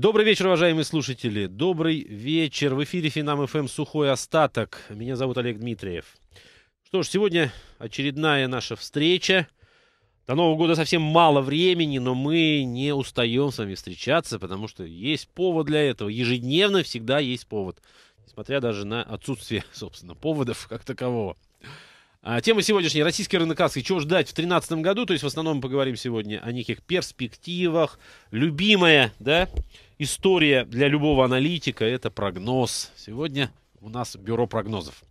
Добрый вечер, уважаемые слушатели. Добрый вечер. В эфире Финам ФМ «Сухой остаток». Меня зовут Олег Дмитриев. Что ж, сегодня очередная наша встреча. До Нового года совсем мало времени, но мы не устаем с вами встречаться, потому что есть повод для этого. Ежедневно всегда есть повод, несмотря даже на отсутствие, собственно, поводов как такового. А, тема сегодняшней – российский рынок акций. Чего ждать в 2013 году? То есть в основном мы поговорим сегодня о неких перспективах. Любимая да, история для любого аналитика – это прогноз. Сегодня у нас бюро прогнозов.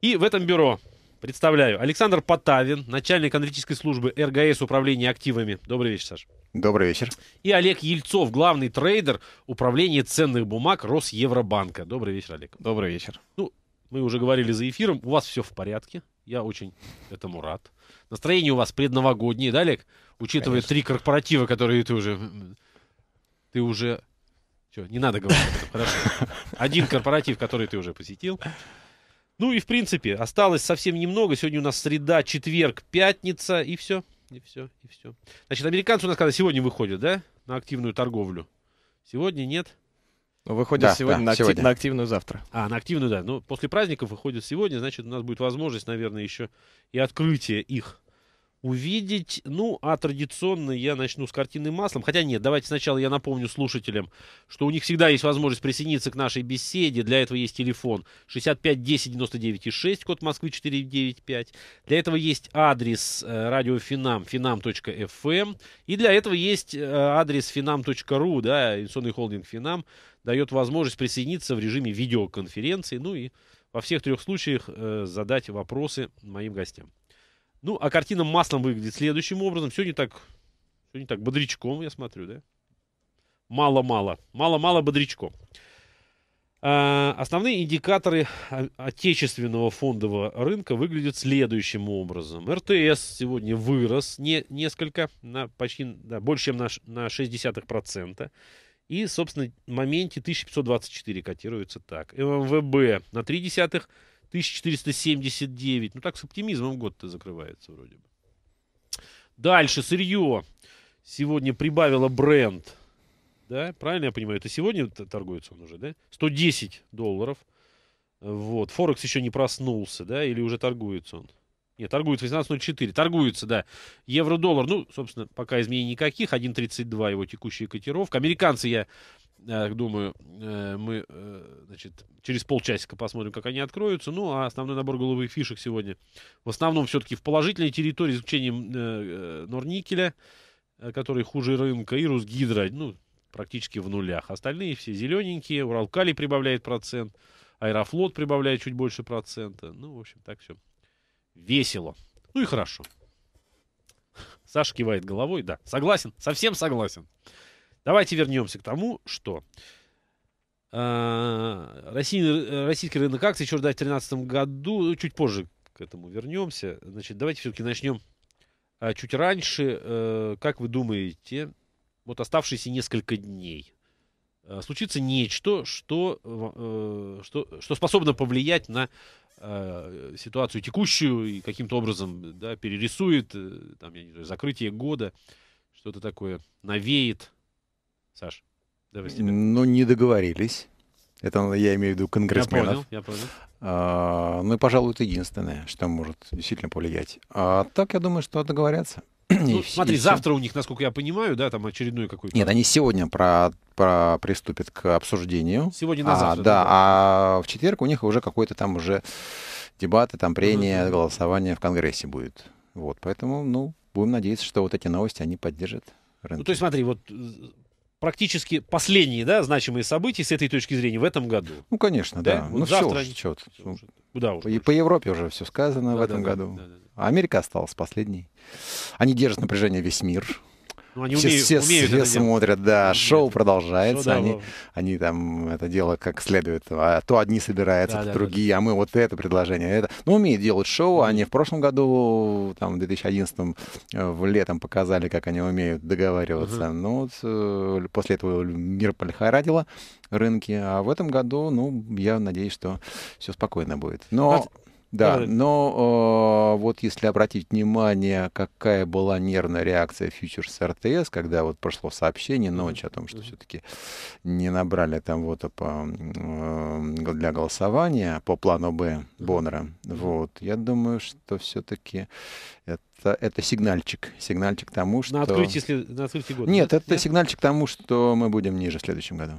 И в этом бюро представляю Александр Потавин, начальник аналитической службы РГС управления активами. Добрый вечер, Саша. Добрый вечер. И Олег Ельцов, главный трейдер управления ценных бумаг Росевробанка. Добрый вечер, Олег. Добрый вечер. Ну, мы уже говорили за эфиром, у вас все в порядке. Я очень этому рад. Настроение у вас предновогоднее, да, Олег? Учитывая Конечно. три корпоратива, которые ты уже... Ты уже... что, не надо говорить об этом, хорошо. Один корпоратив, который ты уже посетил. Ну и, в принципе, осталось совсем немного. Сегодня у нас среда, четверг, пятница, и все. И все, и все. Значит, американцы у нас когда сегодня выходят, да, на активную торговлю? Сегодня нет. Выходит да, сегодня, да, на актив, сегодня на активную завтра. А, на активную, да. Ну, после праздников выходит сегодня, значит, у нас будет возможность, наверное, еще и открытие их увидеть. Ну, а традиционно я начну с картины маслом. Хотя нет, давайте сначала я напомню слушателям, что у них всегда есть возможность присоединиться к нашей беседе. Для этого есть телефон 65 10 99 6, код Москвы 495. Для этого есть адрес э, радио Финам finam.fm. Эм. И для этого есть э, адрес finam.ru, да, инвестиционный холдинг финам дает возможность присоединиться в режиме видеоконференции, ну и во всех трех случаях э, задать вопросы моим гостям. Ну, а картина маслом выглядит следующим образом. Все не так, все не так бодрячком, я смотрю, да? Мало-мало. Мало-мало бодрячком. А, основные индикаторы отечественного фондового рынка выглядят следующим образом. РТС сегодня вырос не, несколько, на почти да, больше, чем на, на 0,6%. И, собственно, в моменте 1524 котируется так. ММВБ на 3 десятых, 1479. Ну так с оптимизмом год-то закрывается вроде бы. Дальше, сырье. Сегодня прибавило бренд. Да, правильно я понимаю? Это сегодня торгуется он уже, да? 110 долларов. Вот. Форекс еще не проснулся, да? Или уже торгуется он? Нет, торгуется 18.04. Торгуется, да. Евро-доллар. Ну, собственно, пока изменений никаких. 1.32 его текущие котировки. Американцы, я э, думаю, э, мы э, значит, через полчасика посмотрим, как они откроются. Ну, а основной набор голубых фишек сегодня в основном все-таки в положительной территории, с исключением Норникеля, который хуже рынка, и Русгидро, ну, практически в нулях. Остальные все зелененькие. Уралкали прибавляет процент. Аэрофлот прибавляет чуть больше процента. Ну, в общем, так все весело. Ну и хорошо. Саша кивает головой, да. Согласен, совсем согласен. Давайте вернемся к тому, что а, э, российский рынок акций еще ждать в 2013 году. Ну, чуть позже к этому вернемся. Значит, давайте все-таки начнем э, чуть раньше. Э, как вы думаете, вот оставшиеся несколько дней э, случится нечто, что, э, что, что способно повлиять на Э, ситуацию текущую и каким-то образом да, перерисует, э, там, я не знаю, закрытие года, что-то такое навеет. Саш, давай с тебя. Ну, не договорились. Это я имею в виду конгрессменов. Я понял, я понял. А, ну и, пожалуй, это единственное, что может действительно повлиять. А так, я думаю, что договорятся. Ну, смотри, и завтра все. у них, насколько я понимаю, да, там очередной какой-то. Нет, они сегодня про, про приступят к обсуждению. Сегодня а, на завтра. А, да, да, а в четверг у них уже какой-то там уже дебаты, там прения, mm-hmm. голосование в Конгрессе будет. Вот, поэтому, ну, будем надеяться, что вот эти новости они поддержат рынок. Ну, то есть, смотри, вот э, практически последние, да, значимые события с этой точки зрения в этом году. Ну, конечно, да. да. Вот ну, завтра все, они... все, все, все, Куда уж? И по Европе уже все сказано да, в этом да, году. Да, да, да. А Америка осталась последней. Они держат напряжение весь мир. Ну, они все, умеют, все, умеют все смотрят, да, умеют. шоу продолжается, шоу, да, они, да. они там это дело как следует, а то одни собираются, да, то да, другие, да. а мы вот это предложение, это. Ну, умеют делать шоу, они в прошлом году, там, в 2011 э, в летом показали, как они умеют договариваться. Угу. Ну, вот, э, после этого мир полихорадило рынки, а в этом году, ну, я надеюсь, что все спокойно будет. Но... Вот да, но э, вот если обратить внимание, какая была нервная реакция фьючерс РТС, когда вот прошло сообщение ночью о том, что все-таки не набрали там вот по, э, для голосования по плану Б Боннера, вот, я думаю, что все-таки это это, это сигнальчик. Сигнальчик тому, что... На открытие след... на открытие года? Нет, это нет? сигнальчик тому, что мы будем ниже в следующем году.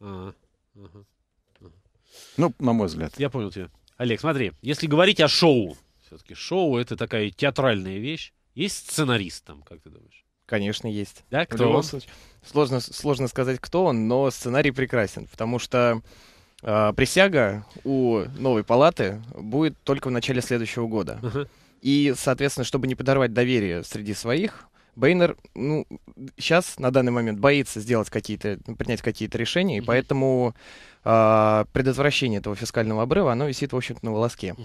А, ага. ага. Ну, на мой взгляд. Я понял тебя. Олег, смотри, если говорить о шоу, все-таки шоу это такая театральная вещь. Есть сценарист там, как ты думаешь? Конечно, есть. Да, кто? он? Сложно, сложно сказать, кто он, но сценарий прекрасен, потому что э, присяга у новой палаты будет только в начале следующего года. Uh-huh. И, соответственно, чтобы не подорвать доверие среди своих, Бейнер, ну, сейчас, на данный момент, боится сделать какие-то, ну, принять какие-то решения, и поэтому а, предотвращение этого фискального обрыва, оно висит, в общем-то, на волоске.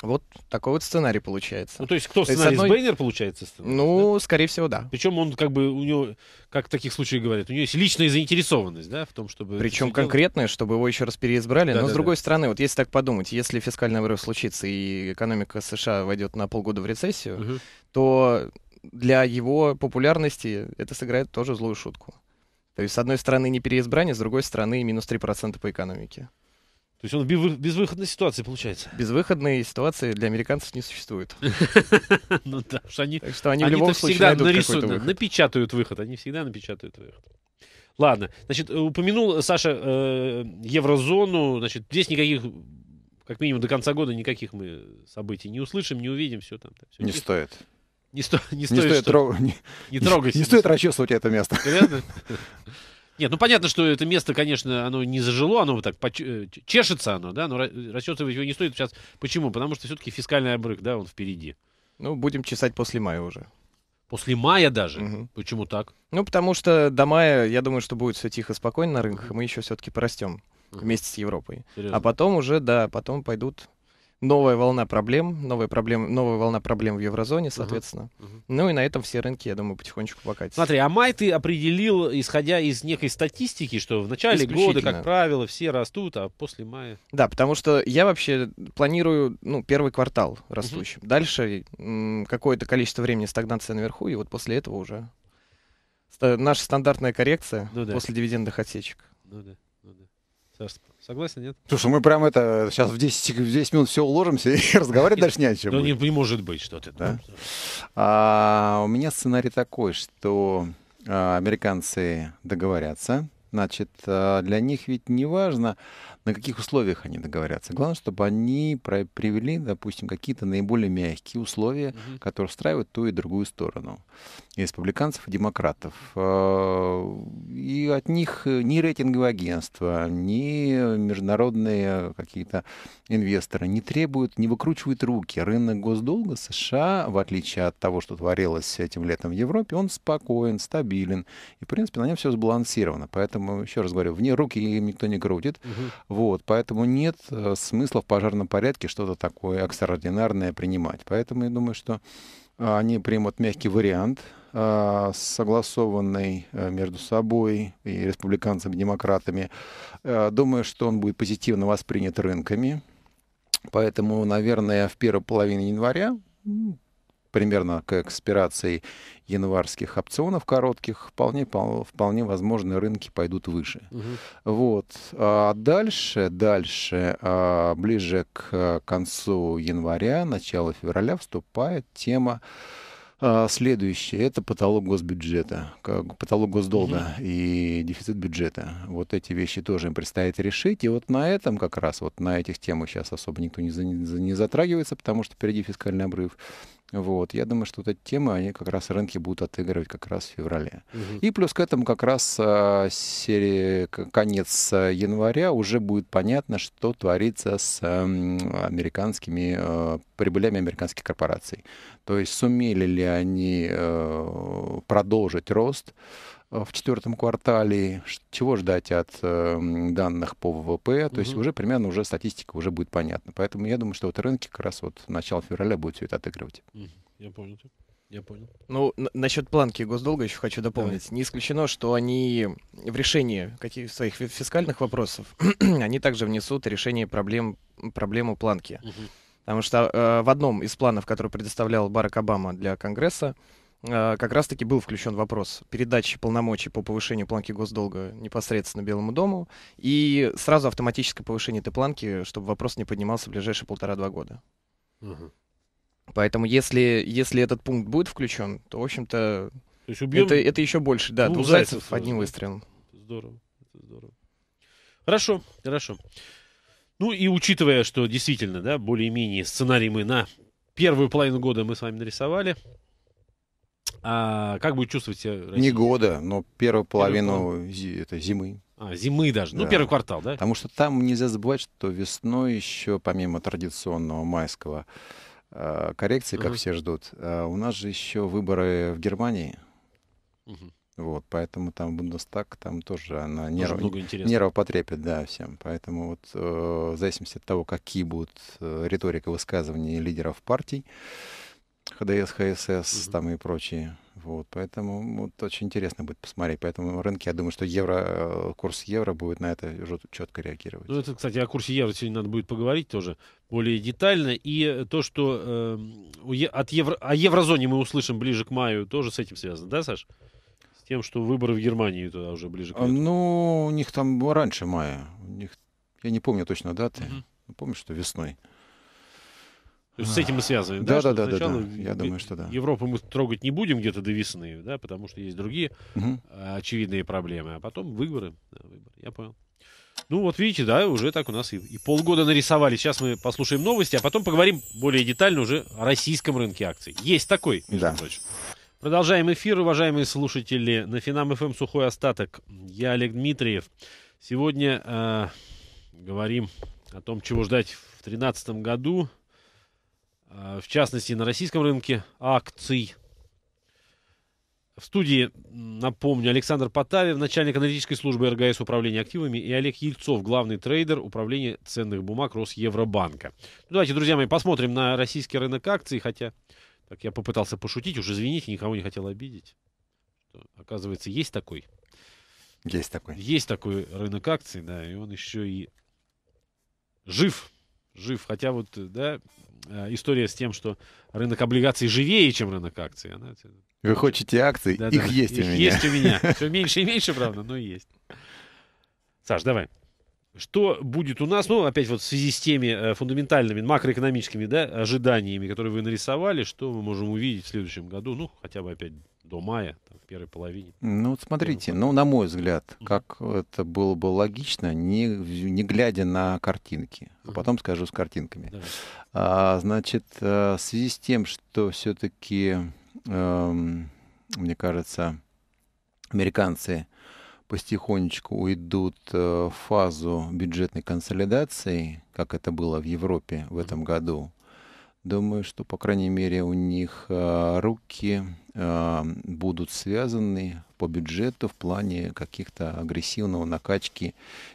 Вот такой вот сценарий получается. Ну, то есть кто сценарий? Одной... Бейнер получается? ну, да? скорее всего, да. Причем он как бы у него, как в таких случаях говорят, у него есть личная заинтересованность, да, в том, чтобы... Причем конкретная, дело... чтобы его еще раз переизбрали. Да, Но да, с другой да. стороны, вот если так подумать, если фискальный обрыв случится и экономика США войдет на полгода в рецессию, угу. то для его популярности это сыграет тоже злую шутку. То есть, с одной стороны, не переизбрание, с другой стороны, минус 3% по экономике. То есть он в безвыходной ситуации получается? Безвыходные ситуации для американцев не существует. Ну да, что они, так что они, в любом случае всегда найдут нарисуют, выход. напечатают выход, они всегда напечатают выход. Ладно, значит, э, упомянул Саша э, еврозону, значит, здесь никаких, как минимум до конца года никаких мы событий не услышим, не увидим, все там. не стоит. Не, сто... не, не стоит, стоит не, не трогать. Не, не стоит расчесывать это место. Понятно? Нет, ну понятно, что это место, конечно, оно не зажило, оно вот так поч... Э, чешется оно, да, но расчесывать его не стоит сейчас. Почему? Потому что все-таки фискальный обрыв, да, он впереди. Ну, будем чесать после мая уже. После мая даже? Угу. Почему так? Ну, потому что до мая, я думаю, что будет все тихо, спокойно на рынках, и мы еще все-таки порастем вместе с Европой. Серьезно? А потом уже, да, потом пойдут новая волна проблем, новая, проблем, новая волна проблем в еврозоне, соответственно. Uh-huh. Uh-huh. Ну и на этом все рынки, я думаю, потихонечку покатятся. Смотри, а май ты определил, исходя из некой статистики, что в начале года, как правило, все растут, а после мая... Да, потому что я вообще планирую, ну, первый квартал растущим. Uh-huh. Дальше какое-то количество времени стагнация наверху, и вот после этого уже наша стандартная коррекция ну, да. после дивидендных отсечек. Ну, да государства. Согласен, нет? Слушай, мы прям это сейчас в 10, в 10 минут все уложимся и разговаривать дальше не о чем. Ну, не, не может быть, что ты. Да? А, у меня сценарий такой, что а, американцы договорятся. Значит, а, для них ведь не важно, на каких условиях они договорятся. Главное, чтобы они привели, допустим, какие-то наиболее мягкие условия, угу. которые устраивают ту и другую сторону. И республиканцев, и демократов. А, и от них э, ни рейтинговые агентства, ни международные какие-то инвесторы не требуют, не выкручивают руки. Рынок госдолга США, в отличие от того, что творилось этим летом в Европе, он спокоен, стабилен. И, в принципе, на нем все сбалансировано. Поэтому, еще раз говорю, вне руки им никто не крутит. Угу. Вот, поэтому нет э, смысла в пожарном порядке что-то такое экстраординарное принимать. Поэтому я думаю, что а, они примут мягкий вариант, а, согласованный э, между собой и республиканцами, и демократами. Э, думаю, что он будет позитивно воспринят рынками. Поэтому, наверное, в первой половине января примерно к экспирации январских опционов коротких, вполне, вполне возможно, рынки пойдут выше. Угу. Вот. А дальше, дальше, а, ближе к а, концу января, начало февраля вступает тема а, следующая это потолок госбюджета, как потолок госдолга mm и дефицит бюджета. Вот эти вещи тоже им предстоит решить. И вот на этом как раз, вот на этих темах сейчас особо никто не, не затрагивается, потому что впереди фискальный обрыв. Вот. Я думаю, что вот эти темы, они как раз рынки будут отыгрывать как раз в феврале. Угу. И плюс к этому как раз а, серия, конец а, января уже будет понятно, что творится с а, американскими а, прибылями американских корпораций. То есть сумели ли они а, продолжить рост, в четвертом квартале, чего ждать от эм, данных по ВВП, то угу. есть уже примерно уже статистика уже будет понятна. Поэтому я думаю, что вот рынки как раз вот начало февраля будут все это отыгрывать. Я понял. Я понял. Ну, насчет планки госдолга еще хочу дополнить. Давай. Не исключено, что они в решении каких своих фискальных вопросов, они также внесут решение проблем, проблему планки. Угу. Потому что э, в одном из планов, который предоставлял Барак Обама для Конгресса, а, как раз-таки был включен вопрос передачи полномочий по повышению планки госдолга непосредственно Белому дому и сразу автоматическое повышение этой планки, чтобы вопрос не поднимался в ближайшие полтора-два года. Угу. Поэтому если, если этот пункт будет включен, то, в общем-то, это, это еще больше, да, двух зайцев, зайцев одним выстрелом. Здорово, это здорово. Хорошо, хорошо. Ну и учитывая, что действительно, да, более-менее сценарий мы на первую половину года мы с вами нарисовали, а как будет чувствовать себя Россия? Не года, но первую половину зи- это зимы. А, зимы даже. Ну, да. Ну, первый квартал, да? Потому что там нельзя забывать, что весной еще, помимо традиционного майского э, коррекции, как угу. все ждут, э, у нас же еще выборы в Германии. Угу. Вот, поэтому там Бундестаг, там тоже она нерв... нервопотрепит, да, всем. Поэтому вот э, в зависимости от того, какие будут э, риторика высказывания лидеров партий, ХДС, ХСС угу. там и прочие. Вот, поэтому вот очень интересно будет посмотреть. Поэтому рынки, я думаю, что евро, э, курс евро будет на это четко реагировать. Ну, это, кстати, о курсе евро сегодня надо будет поговорить тоже более детально. И э, то, что э, от евро, о еврозоне мы услышим ближе к маю, тоже с этим связано, да, Саш? С тем, что выборы в Германии туда уже ближе к маю. Эм, ну, у них там раньше мая. У них, я не помню точно даты. Угу. Ну, помню, что весной. То есть с этим и связывает. Да, да, да, да, да. Я думаю, что да. Европу мы трогать не будем где-то до весны, да, потому что есть другие угу. очевидные проблемы. А потом выборы. Да, выборы. Я понял. Ну вот видите, да, уже так у нас и, и полгода нарисовали. Сейчас мы послушаем новости, а потом поговорим более детально уже о российском рынке акций. Есть такой, между да. прочим. Продолжаем эфир, уважаемые слушатели. На Финам ФМ сухой остаток. Я Олег Дмитриев. Сегодня э, говорим о том, чего ждать в 2013 году. Э, в частности, на российском рынке акций. В студии, напомню, Александр Потавев, начальник аналитической службы РГС управления активами, и Олег Ельцов, главный трейдер управления ценных бумаг Росевробанка. Ну, давайте, друзья мои, посмотрим на российский рынок акций, хотя, так я попытался пошутить, уже извините, никого не хотел обидеть. Оказывается, есть такой. Есть такой. Есть такой рынок акций, да, и он еще и жив жив. Хотя вот, да, э, история с тем, что рынок облигаций живее, чем рынок акций. Она... Вы хотите акции? Да, их да, есть их у меня. есть у меня. Все меньше и меньше, правда, но есть. Саш, давай что будет у нас, ну, опять вот в связи с теми э, фундаментальными макроэкономическими да, ожиданиями, которые вы нарисовали, что мы можем увидеть в следующем году, ну, хотя бы опять до мая, там, в первой половине. Ну, вот смотрите, ну, на мой взгляд, как это было бы логично, не, не глядя на картинки, а потом скажу с картинками. uh А, значит, э, в связи с тем, что все-таки, эм, мне кажется, американцы потихонечку уйдут э, в фазу бюджетной консолидации, как это было в Европе в этом году, Думаю, что, по крайней мере, у них э, руки э, будут связаны по бюджету в плане каких-то агрессивного накачки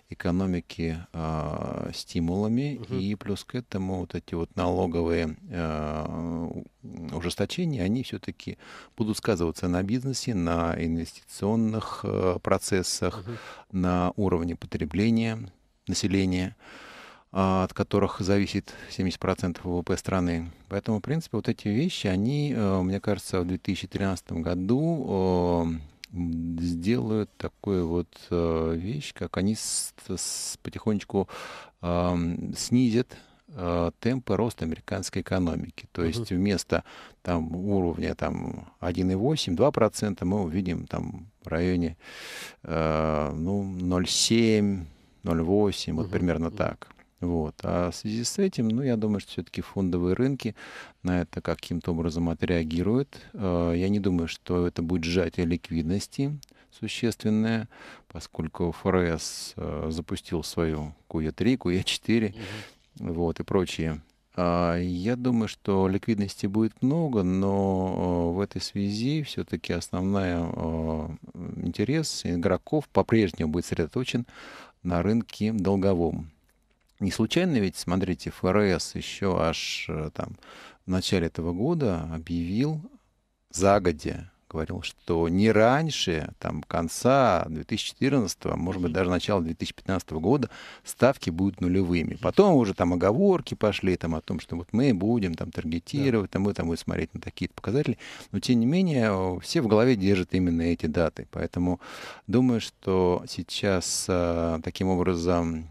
экономики э, стимулами. Угу. И плюс к этому вот эти вот налоговые ужесточения, они все-таки будут сказываться на бизнесе, на инвестиционных процессах, угу. на уровне потребления населения. А, от которых зависит 70% ВВП страны. Поэтому, в принципе, вот эти вещи, они, э, мне кажется, в 2013 году э, сделают такую вот э, вещь, как они потихонечку снизят темпы роста американской экономики. То есть uh-huh. вместо там, уровня там, 1,8-2% мы увидим там, в районе э, ну, 0,7-0,8, uh-huh. вот примерно uh-huh. так. Вот. А в связи с этим, ну, я думаю, что все-таки фондовые рынки на это каким-то образом отреагируют. А, я не думаю, что это будет сжатие ликвидности существенное, поскольку ФРС а, запустил свою QE3, QE4 угу. вот, и прочие а, я думаю, что ликвидности будет много, но в этой связи все-таки основной интерес игроков по-прежнему будет сосредоточен на рынке долговом. Не случайно ведь, смотрите, ФРС еще аж э, там в начале этого года объявил загодя, говорил, что не раньше там, конца 2014, может быть, даже начала 2015 года ставки будут нулевыми. Потом уже там оговорки пошли там, о том, что вот мы будем там таргетировать, да. там, мы там будем смотреть на такие показатели. Но, тем не менее, э, все в голове держат именно эти даты. Поэтому думаю, что сейчас э, таким образом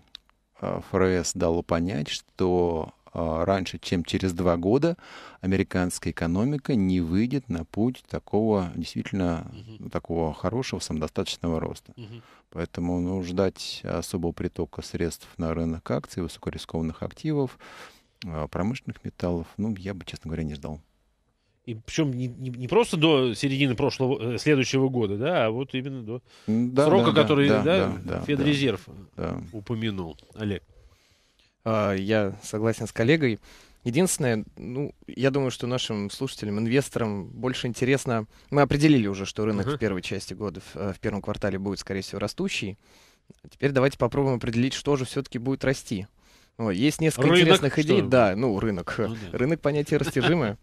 Э, ФРС дало понять, что э, раньше, чем через два года, американская экономика не выйдет на путь такого действительно угу. такого хорошего самодостаточного роста. Угу. Поэтому ну, ждать особого притока средств на рынок акций, высокорискованных активов, э, промышленных металлов, ну, я бы, честно говоря, не ждал. И причем не, не, не просто до середины прошлого э, следующего года, да, а вот именно до да, срока, да, который да, да, да, Федрезерв э, да, упомянул. Олег. А, я согласен с коллегой. Единственное, ну, я думаю, что нашим слушателям, инвесторам больше интересно. Мы определили уже, что рынок uh-huh. в первой части года, в, э, в первом квартале будет, скорее всего, растущий. Теперь давайте попробуем определить, что же все-таки будет расти. О, есть несколько рынок, интересных идей. Что? Да, ну, рынок. Ну, Рынок понятие растяжимое.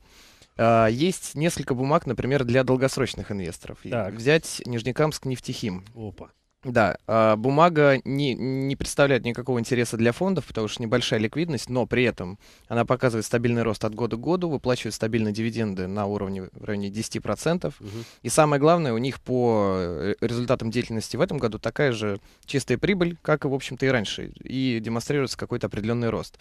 А, есть несколько бумаг, например, для долгосрочных инвесторов. Так. Взять Нижнекамск нефтехим. Опа. Да, а, бумага не, не представляет никакого интереса для фондов, потому что небольшая ликвидность, но при этом она показывает стабильный рост от года к году, выплачивает стабильные дивиденды на уровне в районе 10%. Угу. И самое главное, у них по э, результатам деятельности в этом году такая же чистая прибыль, как и, в общем-то, и раньше, и демонстрируется какой-то определенный рост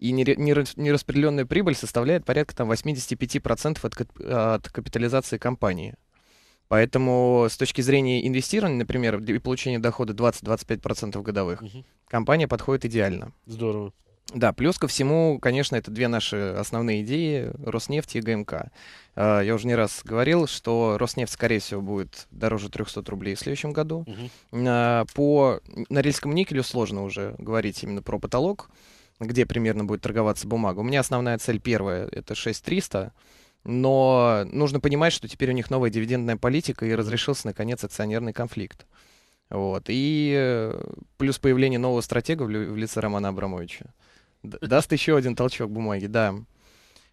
и нераспределенная прибыль составляет порядка там, 85% от, от капитализации компании. Поэтому с точки зрения инвестирования, например, и получения дохода 20-25% годовых, угу. компания подходит идеально. Здорово. Да, плюс ко всему, конечно, это две наши основные идеи — Роснефть и ГМК. А, я уже не раз говорил, что Роснефть, скорее всего, будет дороже 300 рублей в следующем году. Угу. По Норильскому никелю сложно уже говорить именно про потолок где примерно будет торговаться бумага. У меня основная цель первая — это 6300, но нужно понимать, что теперь у них новая дивидендная политика и разрешился, наконец, акционерный конфликт. Вот. И э, плюс появление нового стратега в лице Романа Абрамовича. Э. Даст еще один толчок бумаги, да.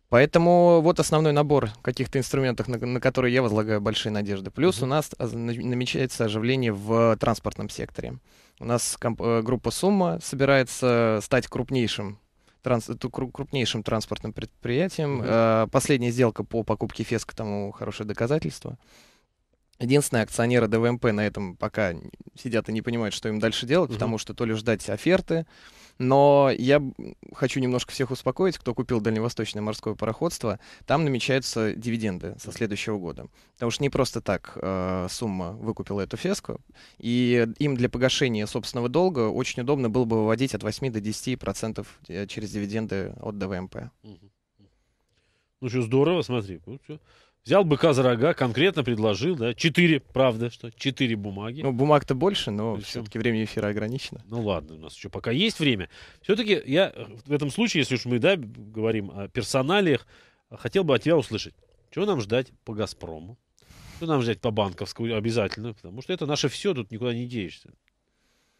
Поэтому вот основной набор каких-то инструментов, на, на которые я возлагаю большие надежды. Плюс mm-hmm. у нас намечается оживление в транспортном секторе. У нас э, группа «Сумма» собирается стать крупнейшим транс, крупнейшим транспортным предприятием. Mm-hmm. Последняя сделка по покупке Феска тому хорошее доказательство. единственные акционеры ДВМП на этом пока сидят и не понимают, что им дальше делать, mm-hmm. потому что то ли ждать оферты, но я хочу немножко всех успокоить, кто купил дальневосточное морское пароходство. Там намечаются дивиденды со следующего года. Потому что не просто так э, сумма выкупила эту феску. И им для погашения собственного долга очень удобно было бы выводить от 8 до 10% э, через дивиденды от ДВМП. Ну что, здорово, смотри. все. Взял быка за рога, конкретно предложил, да, четыре, правда, что четыре бумаги. Ну, бумаг-то больше, но все-таки время эфира ограничено. Ну ладно, у нас еще пока есть время. Все-таки я э, в этом случае, если уж мы, да, говорим о персоналиях, хотел бы от тебя услышать. Чего нам ждать по «Газпрому»? Что нам ждать по банковскому обязательно? Потому что это наше все, тут никуда не денешься.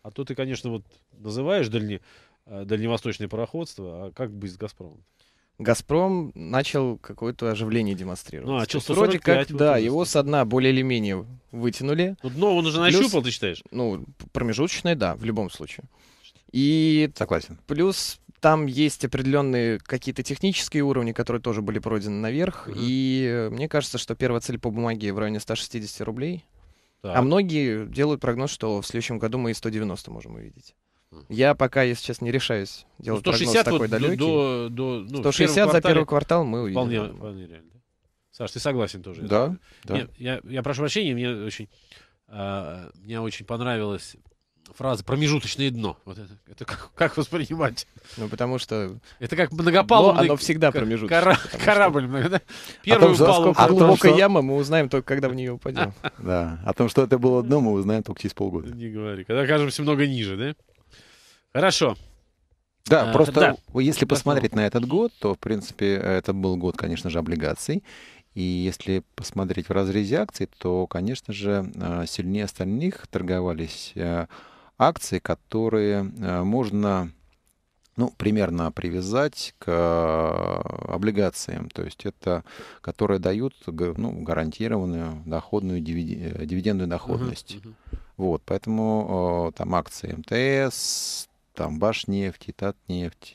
А то ты, конечно, вот называешь дальне, э, дальневосточное пароходство, а как быть с «Газпромом»? Газпром начал какое-то оживление демонстрировать. Ну, а что, 145, Вроде как, вот да, его со дна более или менее вытянули. Ну, дно он уже нащупал, ты считаешь? Ну, промежуточное, да, в любом случае. И Согласен. Плюс там есть определенные какие-то технические уровни, которые тоже были пройдены наверх. Угу. И э, мне кажется, что первая цель по бумаге в районе 160 рублей. А так. А многие делают прогноз, что в следующем году мы и 190 можем увидеть. Я пока, если честно, не решаюсь делать 160 прогноз такой вот далекий. До, до, ну, 160 за первый квартал мы увидим. Вполне, вполне реально. Саш, ты согласен тоже? Да. да. Мне, я, я прошу прощения, мне очень, а, мне очень понравилась фраза промежуточное дно. Вот это, это как, как воспринимать? Ну, потому что... Это как многопалубный... Но оно всегда промежуточное. Корабль. Что... Да? Первый том, упал... Сколько... А глубокая что... яма мы узнаем только, когда в нее упадем. Да. О том, что это было дно, мы узнаем только через полгода. Не говори. Когда окажемся много ниже, да? Хорошо. Да, а, просто да. если посмотреть на этот год, то, в принципе, это был год, конечно же, облигаций. И если посмотреть в разрезе акций, то, конечно же, э, сильнее остальных торговались э, акции, которые можно ну, примерно привязать к облигациям, то есть это, которые дают ну, гарантированную доходную дивидендную доходность. Uh-huh, uh-huh. Вот, поэтому там акции МТС, там Башнефть, Татнефть,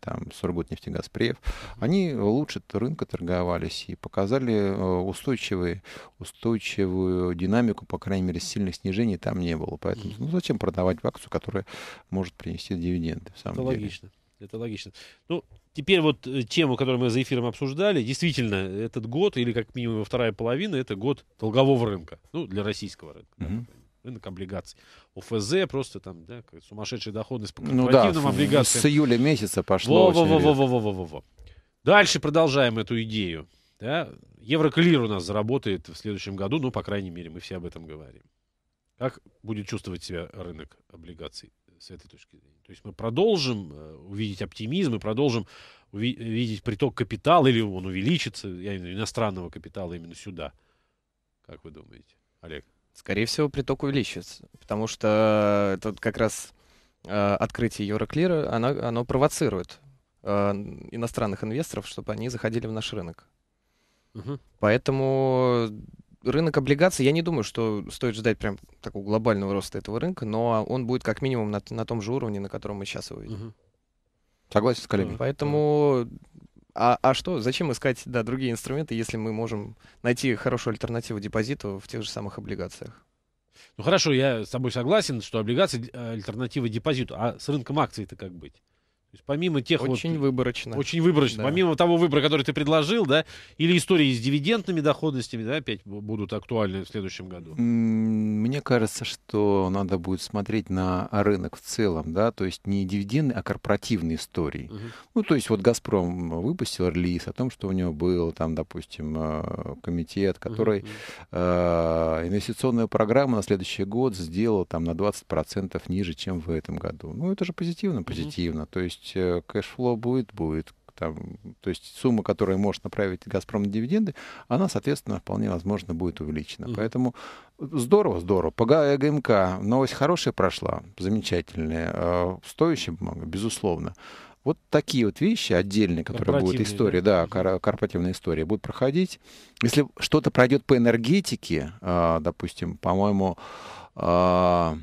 там Сургутнефтегазпреф, они лучше рынка торговались и показали э, устойчивую, устойчивую динамику, по крайней мере, сильных снижений там не было. Поэтому ну, зачем продавать акцию, которая может принести дивиденды? В самом Это деле? логично. Это логично. Ну, теперь вот э, тему, которую мы за эфиром обсуждали, действительно, этот год, или как минимум вторая половина, это год долгового рынка, ну, для российского рынка. Mm-hmm рынок облигаций. ОФЗ просто там, да, сумасшедшая доходность по корпоративным ну да, облигациям. с июля месяца пошло во, во, во, во, во, во, во, во. Дальше продолжаем эту идею. Да? Евроклир у нас заработает в следующем году, ну, по крайней мере, мы все об этом говорим. Как будет чувствовать себя рынок облигаций с этой точки зрения? То есть мы продолжим э, увидеть оптимизм, и продолжим увидеть приток капитала, или он увеличится, я имею в виду иностранного капитала именно сюда. Как вы думаете, Олег? Скорее всего, приток увеличится, потому что тут как раз э, открытие Евроклира, оно, оно провоцирует э, иностранных инвесторов, чтобы они заходили в наш рынок. Угу. Поэтому рынок облигаций, я не думаю, что стоит ждать прям такого глобального роста этого рынка, но он будет как минимум на, на том же уровне, на котором мы сейчас его видим. Угу. Согласен с коллегами. Поэтому а, а что, зачем искать да, другие инструменты, если мы можем найти хорошую альтернативу депозиту в тех же самых облигациях? Ну хорошо, я с тобой согласен, что облигации э, альтернатива депозиту. А с рынком акций-то как быть? есть помимо тех очень вот, выборочно. Очень выборочно. Да. Помимо того выбора, который ты предложил, да, или истории с дивидендными доходностями, да, опять будут актуальны в следующем году. Мне кажется, что надо будет смотреть на рынок в целом, да, то есть не дивиденды, а корпоративные истории. Угу. Ну, то есть вот Газпром выпустил релиз о том, что у него был там, допустим, э, комитет, который угу. э, инвестиционную программу на следующий год сделал там на 20% ниже, чем в этом году. Ну, это же позитивно, позитивно. Mm-hmm. То есть э, кэшфлоу будет, будет. Там, то есть сумма, которую может направить «Газпром» на дивиденды, она, соответственно, вполне возможно будет увеличена. Mm-hmm. Поэтому здорово, здорово. По ГМК новость хорошая прошла, замечательная, э, стоящая бумага, безусловно. Вот такие вот вещи отдельные, которые будут история, да, да корпоративная история, будут проходить. Если что-то пройдет по энергетике, а, допустим, по-моему, а,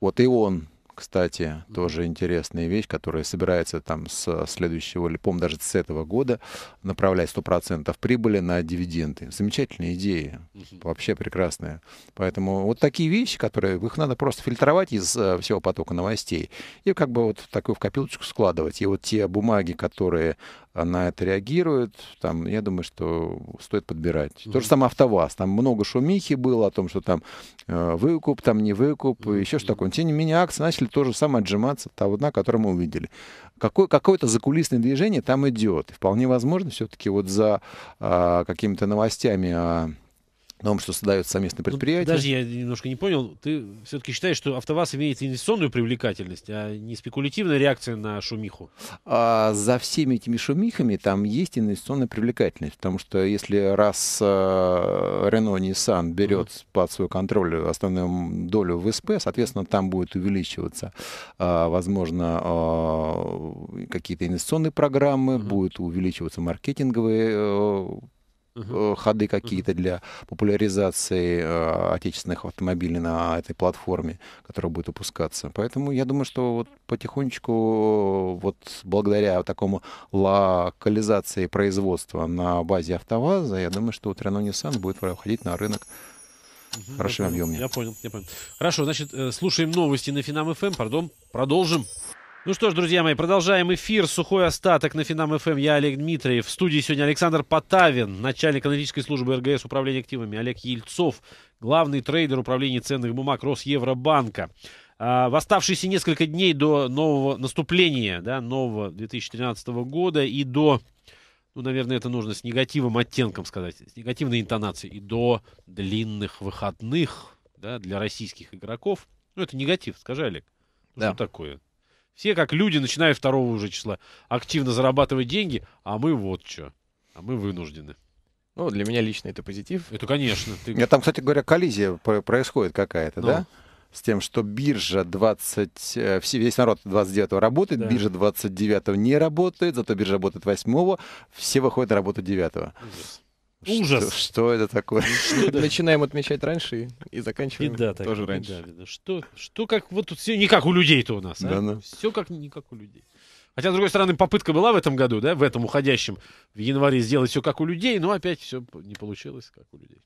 вот и он кстати, тоже интересная вещь, которая собирается там с э, следующего, или, по даже с этого года, направлять 100% прибыли на дивиденды. Замечательная идея, вообще прекрасная. Поэтому вот такие вещи, которые, их надо просто фильтровать из э, всего потока новостей и как бы вот такую в копилочку складывать. И вот те бумаги, которые на это реагирует. Там, я думаю, что стоит подбирать. Mm-hmm. То же самое АвтоВАЗ. Там много шумихи было о том, что там э, выкуп, там не выкуп, mm-hmm. еще что такое. Тем не менее, акции начали то же самое отжиматься того дна, которую мы увидели. Какое, какое-то закулисное движение там идет. И вполне возможно, все-таки вот за э, какими-то новостями о новым, что создает совместные ну, предприятия? Ну, даже я немножко не понял. Ты все-таки считаешь, что АвтоВАЗ имеет инвестиционную привлекательность, а не спекулятивная реакция на шумиху? А, за всеми этими шумихами там есть инвестиционная привлекательность, потому что если раз Рено, э, Nissan берет uh-huh. под свой контроль основную долю в СП, соответственно, там будет увеличиваться, а, возможно, а, какие-то инвестиционные программы, uh-huh. будут увеличиваться маркетинговые э, Э, ходы какие-то для популяризации э, отечественных автомобилей на этой платформе, которая будет выпускаться. Поэтому я думаю, что вот потихонечку, э, вот благодаря такому локализации производства на базе АвтоВАЗа, я думаю, что вот Renault Nissan будет выходить на рынок угу, объем. объемами. Я понял, я понял. Хорошо, значит, слушаем новости на Финам ФМ, эм. пардон, продолжим. Ну что ж, друзья мои, продолжаем эфир. Сухой остаток на Финам ФМ. Эм. Я Олег Дмитриев. В студии сегодня Александр Потавин, начальник аналитической службы РГС управления активами. Олег Ельцов, главный трейдер управления ценных бумаг Росевробанка. А, в оставшиеся несколько дней до нового наступления, да, нового 2013 года и до, ну, наверное, это нужно с негативным оттенком сказать, с негативной интонацией, и до длинных выходных да, для российских игроков. Ну, это негатив, скажи, Олег. Ну, да. Что такое? Все как люди начинают второго уже числа активно зарабатывать деньги, а мы вот что. А мы вынуждены. Ну, для меня лично это позитив. Это, конечно. Ты... Нет, там, кстати говоря, коллизия происходит какая-то, ну. да? С тем, что биржа 20... Э, весь народ 29-го работает, да. биржа 29-го не работает, зато биржа работает 8-го, все выходят на работу 9-го. Ужас. Ужас. Что, что это такое? Ну, начинаем отмечать раньше и, заканчиваем беда, так, тоже раньше. Беда. Что, что как вот тут все не как у людей-то у нас, да, а? да. Все как не как у людей. Хотя, с другой стороны, попытка была в этом году, да, в этом уходящем, в январе сделать все как у людей, но опять все не получилось как у людей.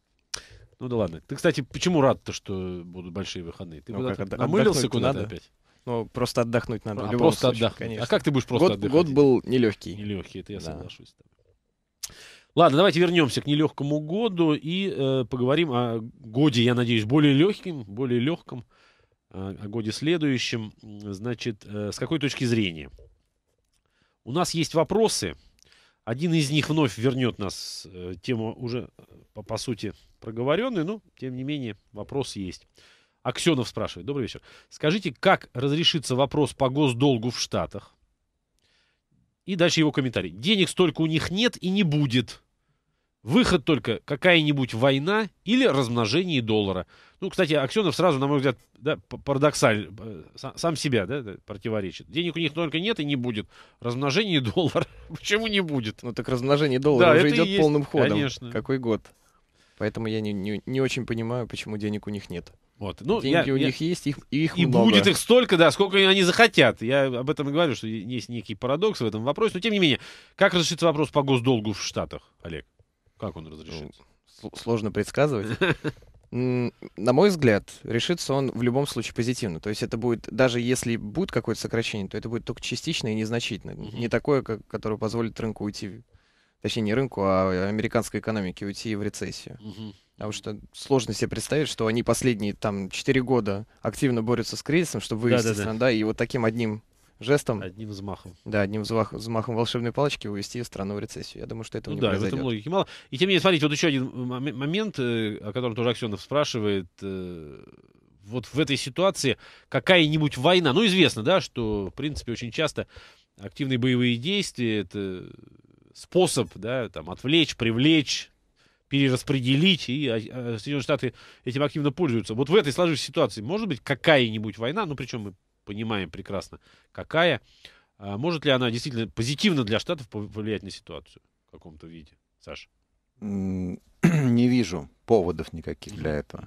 Ну да ладно. Ты, кстати, почему рад-то, что будут большие выходные? Ты ну, куда-то отд- намылился куда-то надо. опять? Ну, просто отдохнуть надо. А, просто отдохнуть. А конечно. А как ты будешь просто год, отдыхать? Год был нелегкий. Нелегкий, это я да. соглашусь с тобой. Ладно, давайте вернемся к нелегкому году и э, поговорим о годе, я надеюсь, более легким, более легком, э, о годе следующем. Значит, э, с какой точки зрения? У нас есть вопросы. Один из них вновь вернет нас. Э, тема уже, э, по, по сути, проговоренной, но, тем не менее, вопрос есть. Аксенов спрашивает. Добрый вечер. Скажите, как разрешится вопрос по госдолгу в Штатах? И дальше его комментарий. Денег столько у них нет и не будет. Выход только какая-нибудь война или размножение доллара. Ну, кстати, Аксенов сразу, на мой взгляд, да, парадоксально, э, сам себя да, противоречит. Денег у них только нет и не будет. Размножение доллара почему не будет? Ну так размножение доллара да, уже идет есть, полным ходом. Конечно. Какой год? Поэтому я не, не, не очень понимаю, почему денег у них нет. Вот. Ну, Деньги я, у я... них есть, их, их и много. будет их столько, да, сколько они захотят. Я об этом и говорю, что есть некий парадокс в этом вопросе. Но тем не менее, как разрешится вопрос по госдолгу в Штатах, Олег? Как он разрешится? сложно предсказывать. На мой взгляд, решится он в любом случае позитивно. То есть это будет, даже если будет какое-то сокращение, то это будет только частично и незначительно. Mm-hmm. Не такое, как, которое позволит рынку уйти, точнее не рынку, а э, американской экономике уйти в рецессию. Mm-hmm. Потому а что сложно себе представить, что они последние там 4 года активно борются с кризисом, чтобы вывести да, страну, да, и вот таким одним жестом. Одним взмахом. Да, одним взмах, взмахом волшебной палочки увести страну в рецессию. Я думаю, что этого ну, не да, произойдет. Да, в этом логики мало. И тем не менее, смотрите, вот еще один момент, э, о котором тоже Аксенов спрашивает. Э, вот в этой ситуации какая-нибудь война. Ну, известно, да, что, в принципе, очень часто активные боевые действия — это способ, да, там, отвлечь, привлечь, перераспределить, и а, а, Соединенные Штаты этим активно пользуются. Вот в этой сложившейся ситуации может быть какая-нибудь война, ну, причем мы понимаем прекрасно, какая. А может ли она действительно позитивно для Штатов повлиять на ситуацию в каком-то виде, Саша? Не вижу поводов никаких для этого.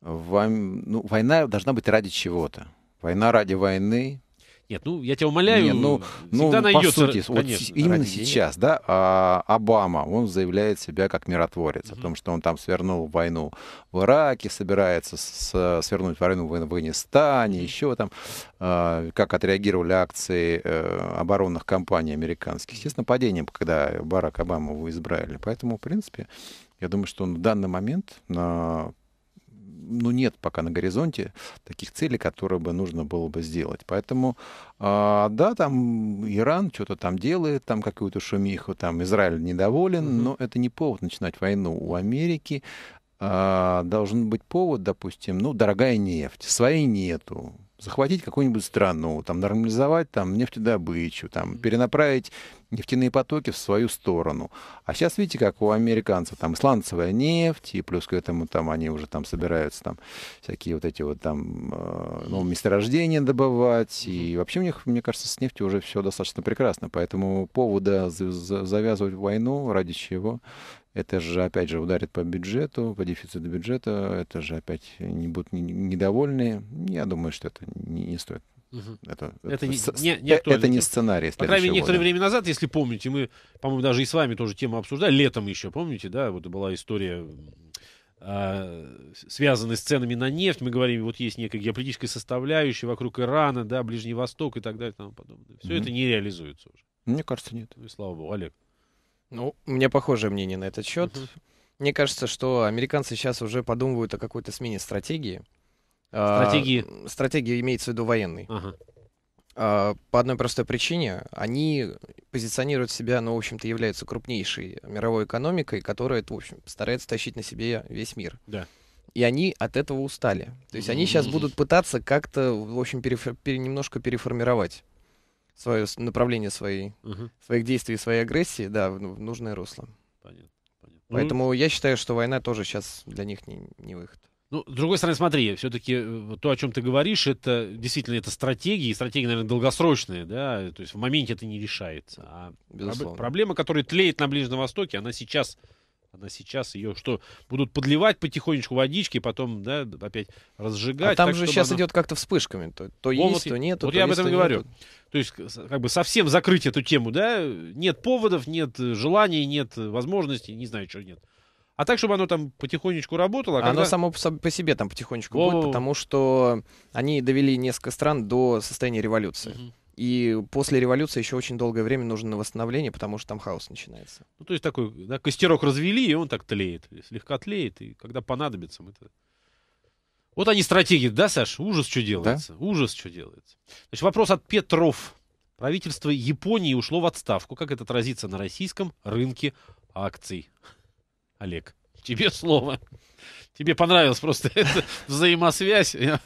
Войн... Ну, война должна быть ради чего-то. Война ради войны нет, ну я тебя умоляю, Нет, ну, ну, всегда ну, найдется. По сути, конечно, вот именно сейчас, да, а, Обама, он заявляет себя как миротворец, Mm -hmm. о том, что он там свернул войну в Ираке, собирается с, свернуть войну в Афганистане, угу. Mm -hmm. еще там, а, как отреагировали акции а, оборонных компаний американских, естественно, падением, когда Барак Обаму его избрали. Поэтому, в принципе, я думаю, что он в данный момент на ну, нет пока на горизонте таких целей, которые бы нужно было бы сделать. Поэтому, э, да, там Иран что-то там делает, там какую-то шумиху, там Израиль недоволен, mm-hmm. но это не повод начинать войну. У Америки э, должен быть повод, допустим, ну, дорогая нефть, своей нету, захватить какую-нибудь страну, там, нормализовать там, нефтедобычу, там, перенаправить нефтяные потоки в свою сторону. А сейчас видите, как у американцев там сланцевая нефть, и плюс к этому там они уже там собираются там всякие вот эти вот там э, ну, месторождения добывать. И вообще у них, мне кажется, с нефтью уже все достаточно прекрасно. Поэтому повода завязывать войну ради чего это же опять же ударит по бюджету, по дефициту бюджета, это же опять не будут недовольны. Я думаю, что это не, не стоит. Угу. Это, это, это, не, э, это не сценарий. По крайней мере, некоторое время назад, если помните, мы, по-моему, даже и с вами тоже тему обсуждали, летом еще, помните, да, вот была история а, связанная с ценами на нефть. Мы говорим, вот есть некая геополитическая составляющая вокруг Ирана, да, Ближний Восток и так далее и тому подобное. Все mm это не реализуется уже. Мне кажется, нет. Ну и слава богу, Олег. Ну, у меня похожее мнение на этот счет. Угу. Мне кажется, что американцы сейчас уже подумывают о какой-то смене стратегии. А, стратегии? А, стратегия имеется в виду военной. Ага. А, по одной простой причине. Они позиционируют себя, ну, в общем-то, являются крупнейшей мировой экономикой, которая, в общем, старается тащить на себе весь мир. Да и они от этого устали. То есть они сейчас будут пытаться как-то, в общем, перефор- пере- немножко переформировать свое направление своей, угу. своих действий, своей агрессии, да, в, в нужное русло. Понятно. понятно. Ну, Поэтому ну, я считаю, что война тоже сейчас для них не, не выход. Ну, с другой стороны, смотри, все-таки э, то, о чем ты говоришь, это действительно это стратегии, стратегии, наверное, долгосрочные, да, то есть в моменте это не решается. А Безусловно. проблема, которая тлеет на Ближнем Востоке, она сейчас она сейчас ее что, будут подливать потихонечку водички, потом, да, опять разжигать. А там так, же сейчас она... идет как-то вспышками. То, то есть, вот, то нет. Вот то я об этом то говорю. Нету. То есть, как бы совсем закрыть эту тему, да? Нет поводов, нет желаний, нет возможностей, не знаю, чего нет. А так, чтобы оно там потихонечку работало. А когда... Оно само по себе там потихонечку о будет, потому что они довели несколько стран до состояния революции. Угу. И после революции еще очень долгое время нужно на восстановление, потому что там хаос начинается. Ну, то есть такой, да, костерок развели, и он так тлеет, слегка тлеет, и когда понадобится, мы... -то... Вот они стратегии, да, Саш? Ужас, что делается. Да? Ужас, что делается. Значит, вопрос от Петров. Правительство Японии ушло в отставку. Как это отразится на российском рынке акций? Олег тебе слово. Тебе понравилась просто эта взаимосвязь, я,